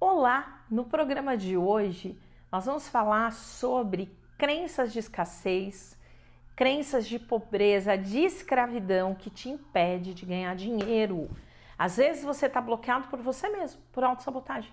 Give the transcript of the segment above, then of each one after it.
Olá! No programa de hoje, nós vamos falar sobre crenças de escassez, crenças de pobreza, de escravidão que te impede de ganhar dinheiro. Às vezes você está bloqueado por você mesmo, por autossabotagem.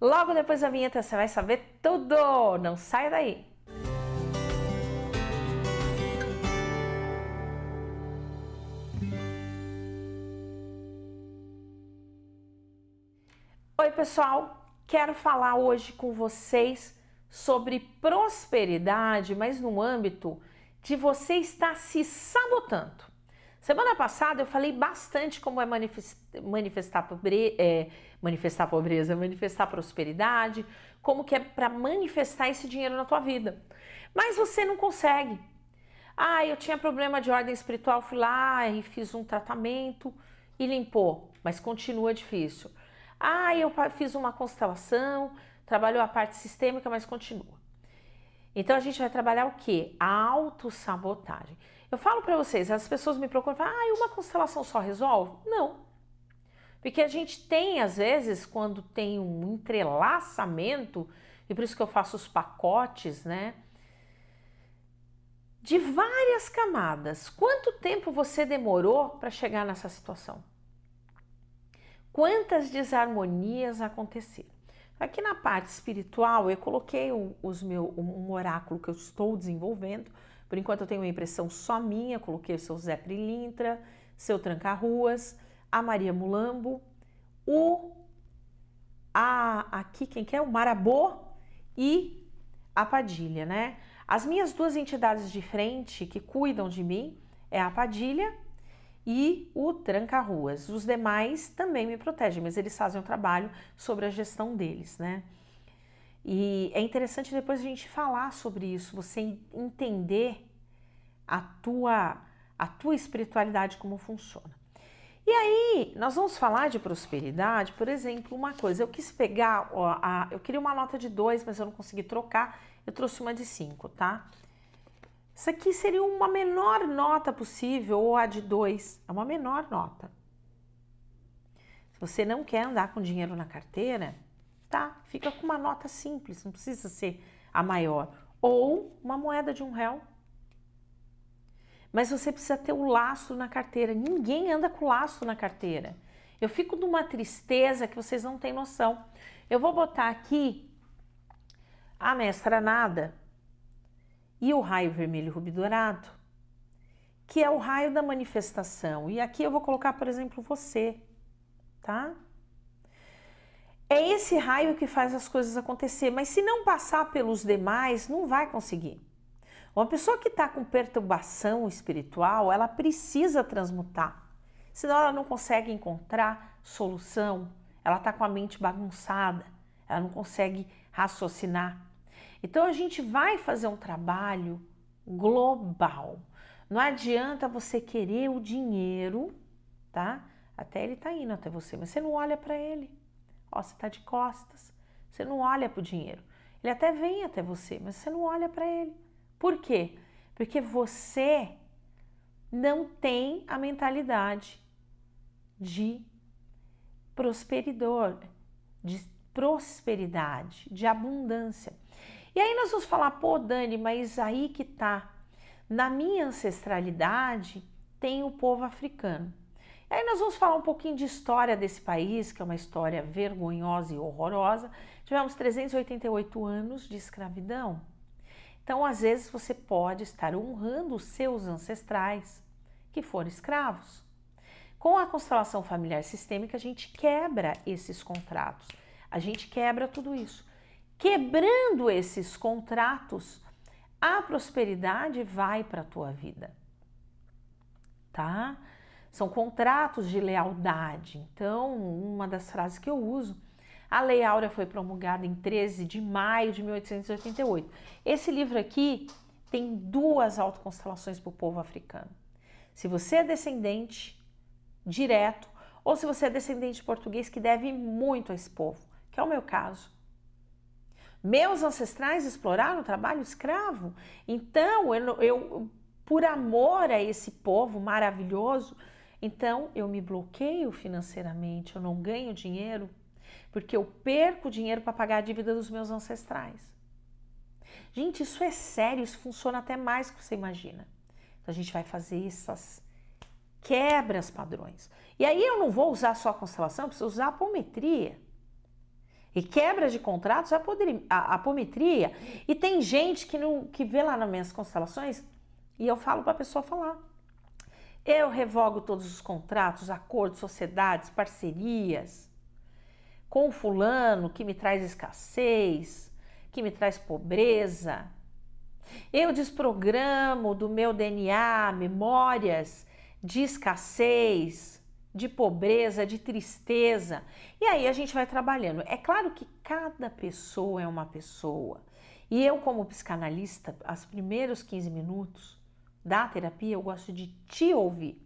Logo depois da vinheta você vai saber tudo! Não sai daí! Música Oi, pessoal! Quero falar hoje com vocês sobre prosperidade, mas no âmbito de você estar se sabotando. Semana passada eu falei bastante como é manifestar, pobre, é, manifestar pobreza, manifestar prosperidade, como que é para manifestar esse dinheiro na tua vida. Mas você não consegue. Ah, eu tinha problema de ordem espiritual, fui lá e fiz um tratamento e limpou, mas continua difícil. Ah, eu fiz uma constelação, trabalhou a parte sistêmica, mas continua. Então a gente vai trabalhar o que? A autossabotagem. Eu falo para vocês, as pessoas me procuram e falam, ah, uma constelação só resolve? Não. Porque a gente tem, às vezes, quando tem um entrelaçamento, e por isso que eu faço os pacotes, né? De várias camadas. Quanto tempo você demorou para chegar nessa situação? quantas desarmonias aconteceram. Aqui na parte espiritual, eu coloquei um, os meu, um oráculo que eu estou desenvolvendo. Por enquanto, eu tenho uma impressão só minha. Eu coloquei o seu Zé Prilintra, seu Tranca-Ruas, a Maria Mulambo, o. A, aqui, quem quer? É? O Marabô e a Padilha, né? As minhas duas entidades de frente que cuidam de mim é a Padilha e o tranca-ruas. Os demais também me protegem, mas eles fazem o um trabalho sobre a gestão deles, né? E é interessante depois a gente falar sobre isso, você entender a tua a tua espiritualidade como funciona. E aí, nós vamos falar de prosperidade, por exemplo, uma coisa, eu quis pegar, ó, a, eu queria uma nota de dois mas eu não consegui trocar, eu trouxe uma de cinco tá? Isso aqui seria uma menor nota possível, ou a de 2, é uma menor nota. Se você não quer andar com dinheiro na carteira, tá, fica com uma nota simples, não precisa ser a maior. Ou uma moeda de um réu. Mas você precisa ter o laço na carteira. Ninguém anda com laço na carteira. Eu fico numa tristeza que vocês não têm noção. Eu vou botar aqui a mestra nada e o raio vermelho rubidourado dourado que é o raio da manifestação. E aqui eu vou colocar, por exemplo, você, tá? É esse raio que faz as coisas acontecer, mas se não passar pelos demais, não vai conseguir. Uma pessoa que está com perturbação espiritual, ela precisa transmutar, senão ela não consegue encontrar solução, ela está com a mente bagunçada, ela não consegue raciocinar. Então a gente vai fazer um trabalho global. Não adianta você querer o dinheiro, tá? Até ele tá indo até você, mas você não olha para ele. Ó, você tá de costas. Você não olha para o dinheiro. Ele até vem até você, mas você não olha para ele. Por quê? Porque você não tem a mentalidade de prosperidor, de prosperidade, de abundância. E aí nós vamos falar, pô, Dani, mas aí que tá. Na minha ancestralidade tem o povo africano. E aí nós vamos falar um pouquinho de história desse país, que é uma história vergonhosa e horrorosa. Tivemos 388 anos de escravidão. Então, às vezes, você pode estar honrando os seus ancestrais que foram escravos. Com a constelação familiar sistêmica, a gente quebra esses contratos, a gente quebra tudo isso. Quebrando esses contratos, a prosperidade vai para a tua vida. Tá? São contratos de lealdade. Então, uma das frases que eu uso, a Lei Áurea foi promulgada em 13 de maio de 1888. Esse livro aqui tem duas autoconstelações para o povo africano. Se você é descendente direto ou se você é descendente português que deve muito a esse povo, que é o meu caso. Meus ancestrais exploraram o trabalho escravo. Então, eu, eu por amor a esse povo maravilhoso, então eu me bloqueio financeiramente, eu não ganho dinheiro, porque eu perco dinheiro para pagar a dívida dos meus ancestrais. Gente, isso é sério, isso funciona até mais que você imagina. Então a gente vai fazer essas quebras padrões. E aí eu não vou usar só a constelação, eu preciso usar a apometria e quebra de contratos, a, a apometria. E tem gente que, não, que vê lá nas minhas constelações e eu falo para a pessoa falar. Eu revogo todos os contratos, acordos, sociedades, parcerias com o fulano que me traz escassez, que me traz pobreza. Eu desprogramo do meu DNA memórias de escassez, de pobreza, de tristeza. E aí a gente vai trabalhando. É claro que cada pessoa é uma pessoa. E eu, como psicanalista, os primeiros 15 minutos da terapia, eu gosto de te ouvir,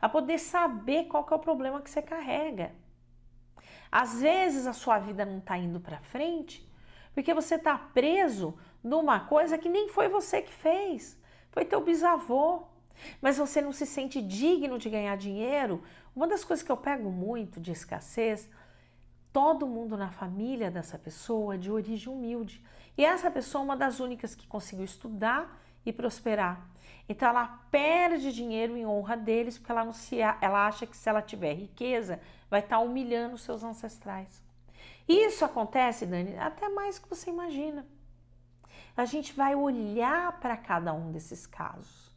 a poder saber qual é o problema que você carrega. Às vezes a sua vida não está indo para frente porque você está preso numa coisa que nem foi você que fez, foi teu bisavô. Mas você não se sente digno de ganhar dinheiro uma das coisas que eu pego muito de escassez, todo mundo na família dessa pessoa é de origem humilde. E essa pessoa é uma das únicas que conseguiu estudar e prosperar. Então ela perde dinheiro em honra deles, porque ela, não se, ela acha que se ela tiver riqueza, vai estar tá humilhando seus ancestrais. Isso acontece, Dani, até mais que você imagina. A gente vai olhar para cada um desses casos.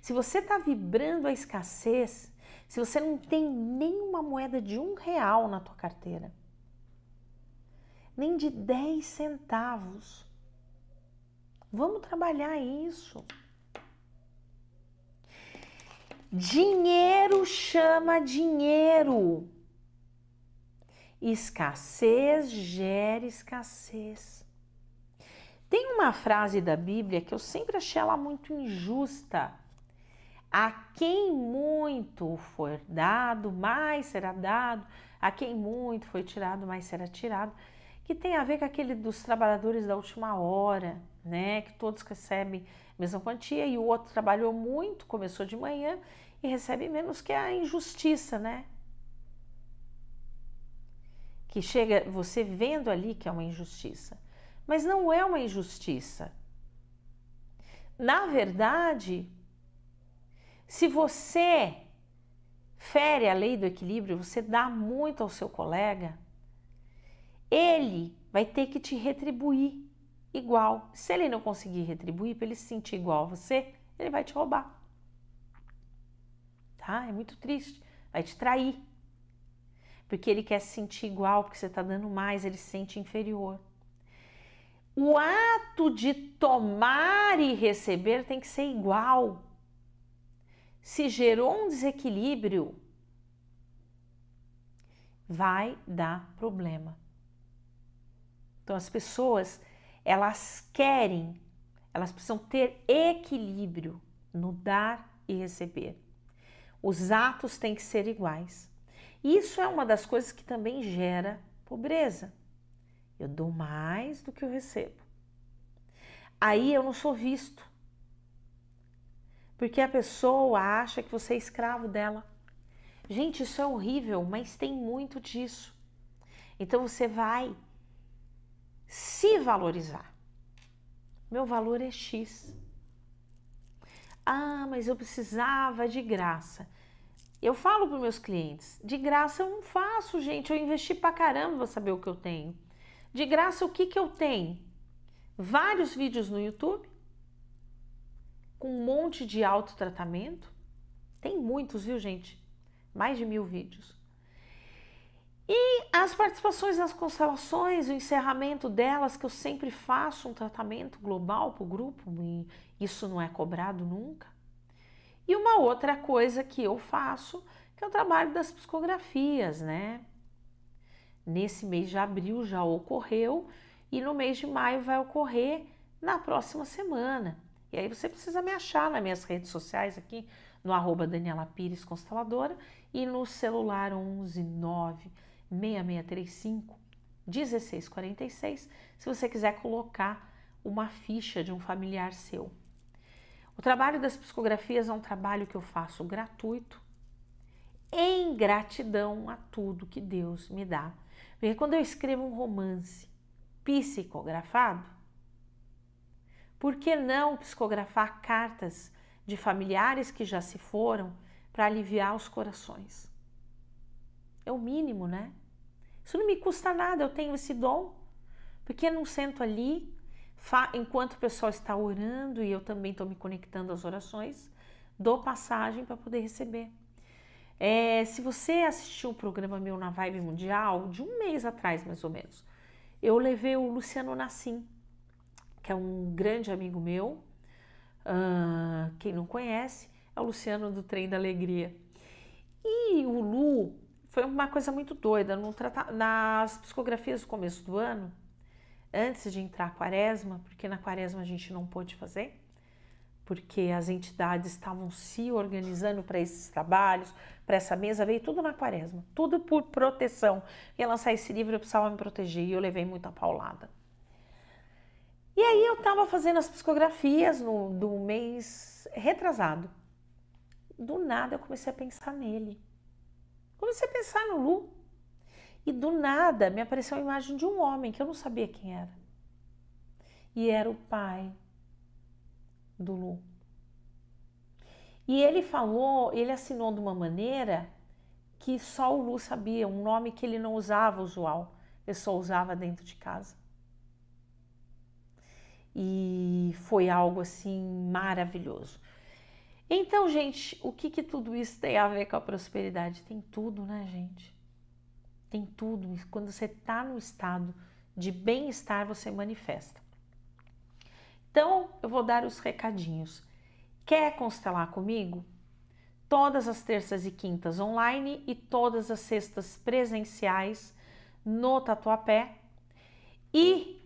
Se você está vibrando a escassez, se você não tem nenhuma moeda de um real na tua carteira, nem de 10 centavos. Vamos trabalhar isso. Dinheiro chama dinheiro. Escassez gera escassez. Tem uma frase da Bíblia que eu sempre achei ela muito injusta a quem muito for dado, mais será dado, a quem muito foi tirado, mais será tirado, que tem a ver com aquele dos trabalhadores da última hora, né? Que todos recebem a mesma quantia e o outro trabalhou muito, começou de manhã e recebe menos que é a injustiça, né? Que chega você vendo ali que é uma injustiça, mas não é uma injustiça. Na verdade, se você fere a lei do equilíbrio, você dá muito ao seu colega, ele vai ter que te retribuir igual. Se ele não conseguir retribuir, para ele se sentir igual a você, ele vai te roubar. Tá? É muito triste. Vai te trair. Porque ele quer se sentir igual, porque você está dando mais, ele se sente inferior. O ato de tomar e receber tem que ser igual se gerou um desequilíbrio, vai dar problema. Então as pessoas, elas querem, elas precisam ter equilíbrio no dar e receber. Os atos têm que ser iguais. Isso é uma das coisas que também gera pobreza. Eu dou mais do que eu recebo. Aí eu não sou visto porque a pessoa acha que você é escravo dela. Gente, isso é horrível, mas tem muito disso. Então você vai se valorizar. Meu valor é X. Ah, mas eu precisava de graça. Eu falo para meus clientes, de graça eu não faço, gente. Eu investi para caramba para saber o que eu tenho. De graça, o que, que eu tenho? Vários vídeos no YouTube, com um monte de autotratamento. Tem muitos, viu, gente? Mais de mil vídeos. E as participações nas constelações, o encerramento delas, que eu sempre faço um tratamento global para o grupo, e isso não é cobrado nunca. E uma outra coisa que eu faço, que é o trabalho das psicografias, né? Nesse mês de abril já ocorreu, e no mês de maio vai ocorrer na próxima semana. E aí você precisa me achar nas minhas redes sociais aqui, no arroba Daniela Pires Consteladora e no celular 11 6635 1646, se você quiser colocar uma ficha de um familiar seu. O trabalho das psicografias é um trabalho que eu faço gratuito, em gratidão a tudo que Deus me dá. Porque quando eu escrevo um romance psicografado, por que não psicografar cartas de familiares que já se foram para aliviar os corações? É o mínimo, né? Isso não me custa nada, eu tenho esse dom. Por que não sento ali, enquanto o pessoal está orando e eu também estou me conectando às orações, dou passagem para poder receber. É, se você assistiu o programa meu na Vibe Mundial, de um mês atrás mais ou menos, eu levei o Luciano Nassim que é um grande amigo meu. Uh, quem não conhece é o Luciano do Trem da Alegria. E o Lu foi uma coisa muito doida. no nas psicografias do começo do ano, antes de entrar a quaresma, porque na quaresma a gente não pôde fazer, porque as entidades estavam se organizando para esses trabalhos, para essa mesa, veio tudo na quaresma, tudo por proteção. E lançar esse livro, eu precisava me proteger e eu levei muita paulada. E aí eu estava fazendo as psicografias no, do mês retrasado. Do nada eu comecei a pensar nele. Comecei a pensar no Lu. E do nada me apareceu a imagem de um homem que eu não sabia quem era. E era o pai do Lu. E ele falou, ele assinou de uma maneira que só o Lu sabia, um nome que ele não usava usual, ele só usava dentro de casa e foi algo assim maravilhoso. Então, gente, o que, que tudo isso tem a ver com a prosperidade? Tem tudo, né, gente? Tem tudo. Quando você está no estado de bem-estar, você manifesta. Então, eu vou dar os recadinhos. Quer constelar comigo? Todas as terças e quintas online e todas as sextas presenciais no Tatuapé. E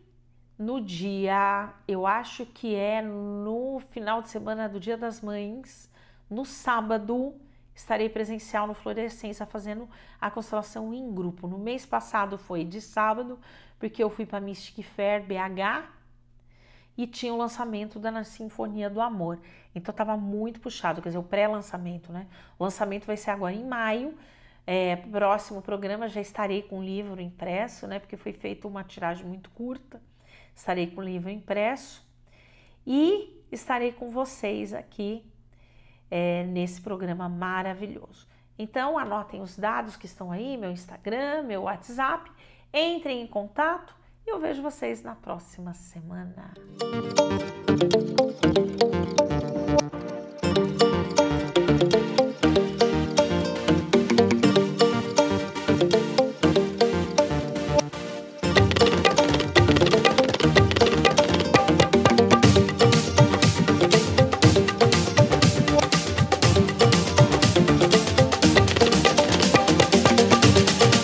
no dia, eu acho que é no final de semana do Dia das Mães, no sábado, estarei presencial no Florescência fazendo a constelação em grupo. No mês passado foi de sábado, porque eu fui para Mystic Fair BH e tinha o lançamento da Sinfonia do Amor. Então estava muito puxado, quer dizer, o pré-lançamento, né? O lançamento vai ser agora em maio. É, próximo programa já estarei com o livro impresso, né? Porque foi feita uma tiragem muito curta estarei com o livro impresso e estarei com vocês aqui é, nesse programa maravilhoso. Então, anotem os dados que estão aí, meu Instagram, meu WhatsApp, entrem em contato e eu vejo vocês na próxima semana.